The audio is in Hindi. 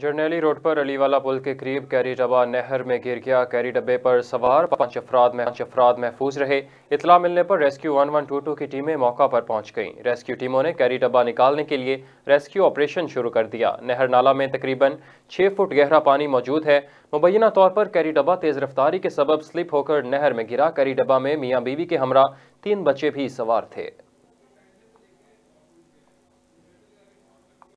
जरनेली रोड पर अलीवाला पुल के करीब कैरी डबा नहर में गिर गया कैरी डब्बे पर सवार पांच अफराद में पांच अफराद महफूज रहे इतला मिलने पर rescue one one two two की टीमें मौका पर पहुंच गईं रेस्क्यू टीमों ने कैरी डब्बा निकालने के लिए रेस्क्यू ऑपरेशन शुरू कर दिया नहर नाला में तकरीबन छः फुट गहरा पानी मौजूद है मुबैना तौर पर कैरी डब्बा तेज़ रफ्तारी के सबब स्लिप होकर नहर में गिरा कैरी डब्बा में मियाँ बीवी के हमरा तीन बच्चे भी सवार थे